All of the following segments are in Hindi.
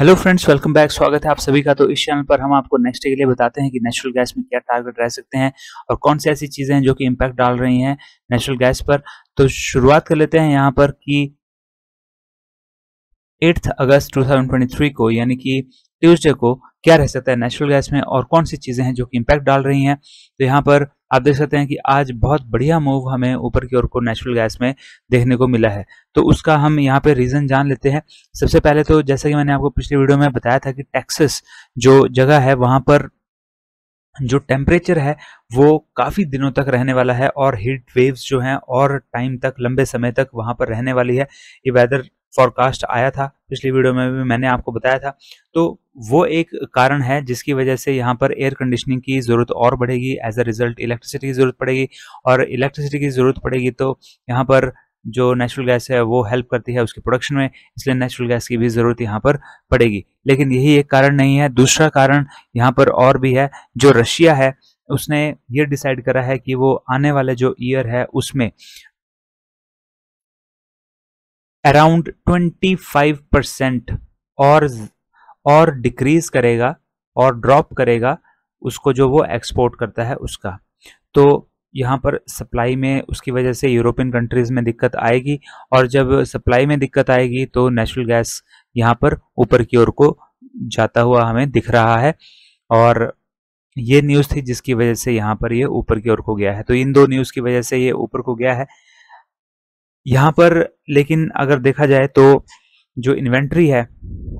हेलो फ्रेंड्स वेलकम बैक स्वागत है आप सभी का तो इस चैनल पर हम आपको नेक्स्ट डे के लिए बताते हैं कि नेचुरल गैस में क्या टारगेट रह सकते हैं और कौन सी ऐसी चीज़ें हैं जो कि इम्पैक्ट डाल रही हैं नेचुरल गैस पर तो शुरुआत कर लेते हैं यहाँ पर कि 8 अगस्त 2023 को यानी कि ट्यूजडे को क्या रह सकता है नेचुरल गैस में और कौन सी चीज़ें हैं जो कि इम्पैक्ट डाल रही हैं तो यहाँ पर आप देख सकते हैं कि आज बहुत बढ़िया मूव हमें ऊपर की ओर को नेचुरल गैस में देखने को मिला है तो उसका हम यहाँ पे रीज़न जान लेते हैं सबसे पहले तो जैसा कि मैंने आपको पिछले वीडियो में बताया था कि टेक्सस जो जगह है वहां पर जो टेम्परेचर है वो काफ़ी दिनों तक रहने वाला है और हीट वेव्स जो हैं और टाइम तक लंबे समय तक वहां पर रहने वाली है ये वेदर फॉरकास्ट आया था पिछली वीडियो में भी मैंने आपको बताया था तो वो एक कारण है जिसकी वजह से यहाँ पर एयर कंडीशनिंग की ज़रूरत और बढ़ेगी एज अ रिज़ल्ट इलेक्ट्रिसिटी की ज़रूरत पड़ेगी और इलेक्ट्रिसिटी की ज़रूरत पड़ेगी तो यहाँ पर जो नेचुरल गैस है वो हेल्प करती है उसके प्रोडक्शन में इसलिए नेचुरल गैस की भी ज़रूरत यहाँ पर पड़ेगी लेकिन यही एक कारण नहीं है दूसरा कारण यहाँ पर और भी है जो रशिया है उसने ये डिसाइड करा है कि वो आने वाले जो ईयर है उसमें अराउंड 25 परसेंट और और डिक्रीज करेगा और ड्रॉप करेगा उसको जो वो एक्सपोर्ट करता है उसका तो यहाँ पर सप्लाई में उसकी वजह से यूरोपियन कंट्रीज़ में दिक्कत आएगी और जब सप्लाई में दिक्कत आएगी तो नेचुरल गैस यहाँ पर ऊपर की ओर को जाता हुआ हमें दिख रहा है और ये न्यूज़ थी जिसकी वजह से यहाँ पर ये ऊपर की ओर को गया है तो इन दो न्यूज़ की वजह से ये ऊपर को गया है यहाँ पर लेकिन अगर देखा जाए तो जो इन्वेंट्री है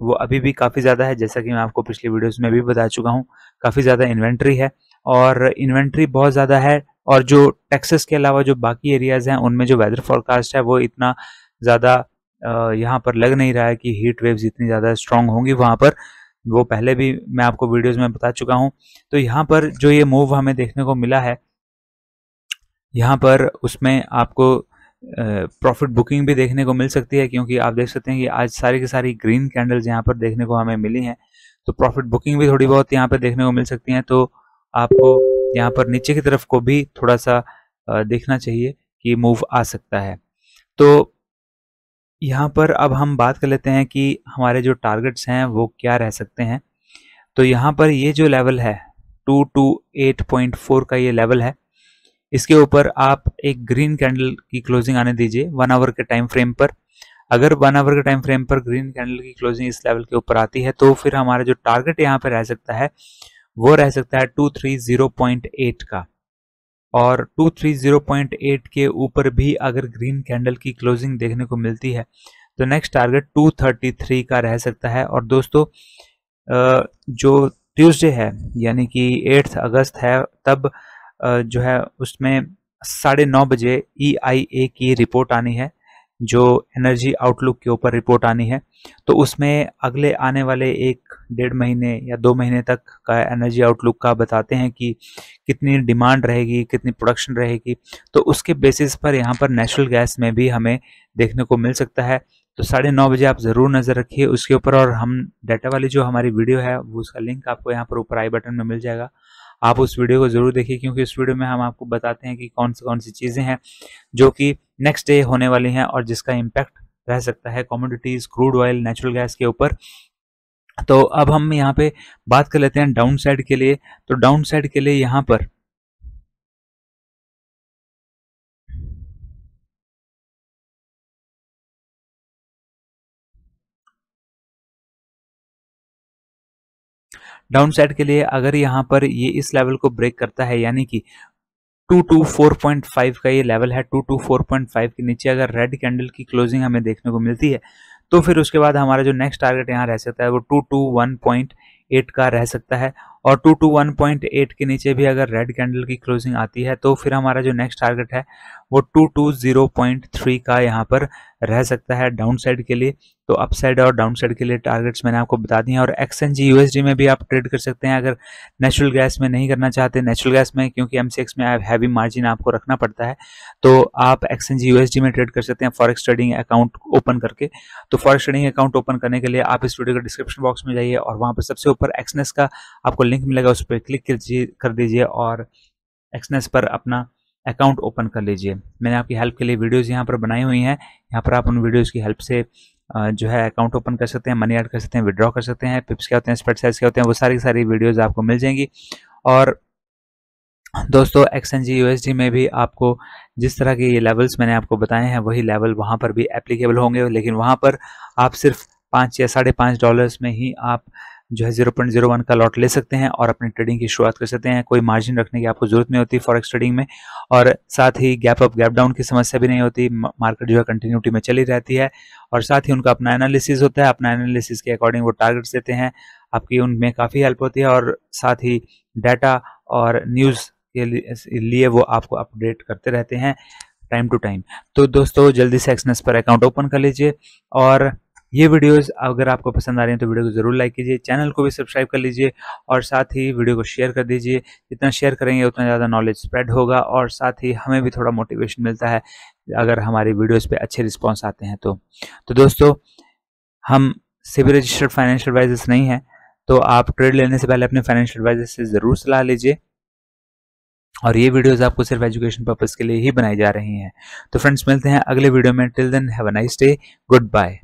वो अभी भी काफ़ी ज़्यादा है जैसा कि मैं आपको पिछले वीडियोस में भी बता चुका हूँ काफ़ी ज़्यादा इन्वेंट्री है और इन्वेंट्री बहुत ज़्यादा है और जो टैक्सेस के अलावा जो बाकी एरियाज़ हैं उनमें जो वेदर फॉरकास्ट है वो इतना ज़्यादा यहाँ पर लग नहीं रहा है कि हीट वेव्स इतनी ज़्यादा स्ट्रांग होंगी वहाँ पर वो पहले भी मैं आपको वीडियोज में बता चुका हूँ तो यहाँ पर जो ये मूव हमें देखने को मिला है यहाँ पर उसमें आपको प्रॉफिट बुकिंग भी देखने को मिल सकती है क्योंकि आप देख सकते हैं कि आज सारी की सारी ग्रीन कैंडल्स यहाँ पर देखने को हमें मिली हैं तो प्रॉफिट बुकिंग भी थोड़ी बहुत यहाँ पर देखने को मिल सकती हैं तो आपको यहाँ पर नीचे की तरफ को भी थोड़ा सा देखना चाहिए कि मूव आ सकता है तो यहाँ पर अब हम बात कर लेते हैं कि हमारे जो टारगेट्स हैं वो क्या रह सकते हैं तो यहाँ पर ये जो लेवल है two two eight point four का ये लेवल है इसके ऊपर आप एक ग्रीन कैंडल की क्लोजिंग आने दीजिए वन आवर के टाइम फ्रेम पर अगर वन आवर के टाइम फ्रेम पर ग्रीन कैंडल की क्लोजिंग इस लेवल के ऊपर आती है तो फिर हमारा जो टारगेट यहाँ पर रह सकता है वो रह सकता है two three zero point eight का और two three zero point eight के ऊपर भी अगर ग्रीन कैंडल की क्लोजिंग देखने को मिलती है तो next target two thirty three का रह सकता है और दोस्तों जो ट्यूसडे है यानी कि एट्थ अगस्त है तब जो है उसमें साढ़े नौ बजे ई आई ए की रिपोर्ट आनी है जो एनर्जी आउटलुक के ऊपर रिपोर्ट आनी है तो उसमें अगले आने वाले एक डेढ़ महीने या दो महीने तक का एनर्जी आउटलुक का बताते हैं कि कितनी डिमांड रहेगी कितनी प्रोडक्शन रहेगी तो उसके बेसिस पर यहाँ पर नेचुरल गैस में भी हमें देखने को मिल सकता है तो साढ़े नौ बजे आप ज़रूर नज़र रखिए उसके ऊपर और हम डाटा वाली जो हमारी वीडियो है वो उसका लिंक आपको यहाँ पर ऊपर आई बटन में मिल जाएगा आप उस वीडियो को ज़रूर देखिए क्योंकि उस वीडियो में हम आपको बताते हैं कि कौन सी कौन सी चीज़ें हैं जो कि नेक्स्ट डे होने वाली हैं और जिसका इम्पैक्ट रह सकता है commodities crude oil natural gas के ऊपर तो अब हम यहाँ पे बात कर लेते हैं डाउन साइड के लिए तो डाउन साइड के लिए यहाँ पर डाउन साइड के लिए अगर यहाँ पर ये इस लेवल को ब्रेक करता है यानी कि 224.5 का ये लेवल है 224.5 के नीचे अगर रेड कैंडल की क्लोजिंग हमें देखने को मिलती है तो फिर उसके बाद हमारा जो नेक्स्ट टारगेट यहाँ रह सकता है वो 221.8 का रह सकता है और 221.8 के नीचे भी अगर रेड कैंडल की क्लोजिंग आती है तो फिर हमारा जो नेक्स्ट टारगेट है वो two two zero point three का यहाँ पर रह सकता है डाउन साइड के लिए तो अप साइड और डाउन साइड के लिए टारगेट्स मैंने आपको बता दिए हैं और एक्सएन जी यूएसडी में भी आप ट्रेड कर सकते हैं अगर नेचुरल गैस में नहीं करना चाहते नेचुरल गैस में क्योंकि एम में हैवी मार्जिन आपको रखना पड़ता है तो आप एक्सएन जी यूएसडी में ट्रेड कर सकते हैं फॉरेक्स ट्रेडिंग अकाउंट ओपन करके तो फॉरेक्स ट्रेडिंग अकाउंट ओपन करने के लिए आप इस वीडियो के डिस्क्रिप्शन बॉक्स में जाइए और वहाँ पर सबसे ऊपर एक्सनेस का आपको लिंक मिलेगा उस पर क्लिक कर दीजिए और एक्सनेस पर अपना अकाउंट ओपन कर लीजिए मैंने आपकी हेल्प के लिए वीडियोज यहाँ पर बनाई हुई हैं यहाँ पर आप उन वीडियोज़ की हेल्प से जो है अकाउंट ओपन कर सकते हैं मनी ऐड कर सकते हैं विड्रॉ कर सकते हैं पिप्स क्या होते हैं स्पेट साइज क्या होते हैं वो सारी सारी वीडियोज़ आपको मिल जाएंगी और दोस्तों एक्सएन जी यूएसडी में भी आपको जिस तरह के ये लेवल्स मैंने आपको बताए हैं वही लेवल वहाँ पर भी एप्लीकेबल होंगे लेकिन वहाँ पर आप सिर्फ पाँच या साढ़े पाँच डॉलर्स में ही आप जो है जीरो पॉइंट जीरो वन का लॉट ले सकते हैं और अपनी ट्रेडिंग की शुरुआत कर सकते हैं कोई मार्जिन रखने की आपको जरूरत नहीं होती फॉरेक्स ट्रेडिंग में और साथ ही गैप अप गैप डाउन की समस्या भी नहीं होती मार्केट जो है कंटिन्यूटी में चली रहती है और साथ ही उनका अपना एनालिसिस होता है अपना एनालिसिस के अकॉर्डिंग वो टारगेट्स देते हैं आपकी उनमें काफ़ी हेल्प होती है और साथ ही डाटा और न्यूज़ के लिए वो आपको अपडेट करते रहते हैं टाइम टू टाइम तो दोस्तों जल्दी से एक्सनेस पर अकाउंट ओपन कर लीजिए और ये वीडियोस अगर आपको पसंद आ रहे हैं तो वीडियो को ज़रूर लाइक कीजिए चैनल को भी सब्सक्राइब कर लीजिए और साथ ही वीडियो को शेयर कर दीजिए जितना शेयर करेंगे उतना ज़्यादा नॉलेज स्प्रेड होगा और साथ ही हमें भी थोड़ा मोटिवेशन मिलता है अगर हमारी वीडियोज़ पर अच्छे रिस्पॉन्स आते हैं तो, तो दोस्तों हम सिविल रजिस्टर्ड फाइनेंशियल एडवाइजर्स नहीं हैं तो आप ट्रेड लेने से पहले अपने फाइनेंशियल एडवाइजर से ज़रूर सलाह लीजिए और ये वीडियोस आपको सिर्फ एजुकेशन पर्पज़ के लिए ही बनाई जा रही हैं तो फ्रेंड्स मिलते हैं अगले वीडियो में till then have a nice day good bye